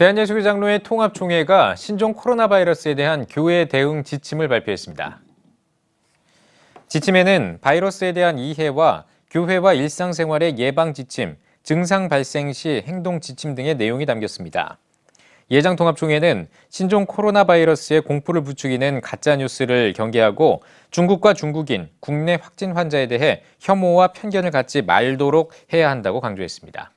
대한예수교장로회 통합총회가 신종 코로나 바이러스에 대한 교회 대응 지침을 발표했습니다. 지침에는 바이러스에 대한 이해와 교회와 일상생활의 예방 지침, 증상 발생 시 행동 지침 등의 내용이 담겼습니다. 예장통합총회는 신종 코로나 바이러스의 공포를 부추기는 가짜뉴스를 경계하고 중국과 중국인, 국내 확진 환자에 대해 혐오와 편견을 갖지 말도록 해야 한다고 강조했습니다.